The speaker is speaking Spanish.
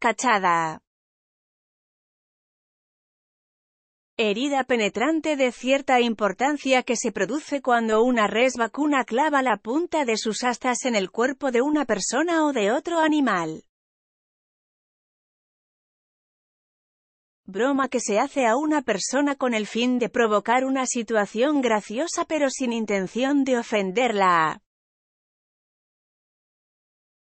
Cachada. Herida penetrante de cierta importancia que se produce cuando una res vacuna clava la punta de sus astas en el cuerpo de una persona o de otro animal. broma que se hace a una persona con el fin de provocar una situación graciosa pero sin intención de ofenderla.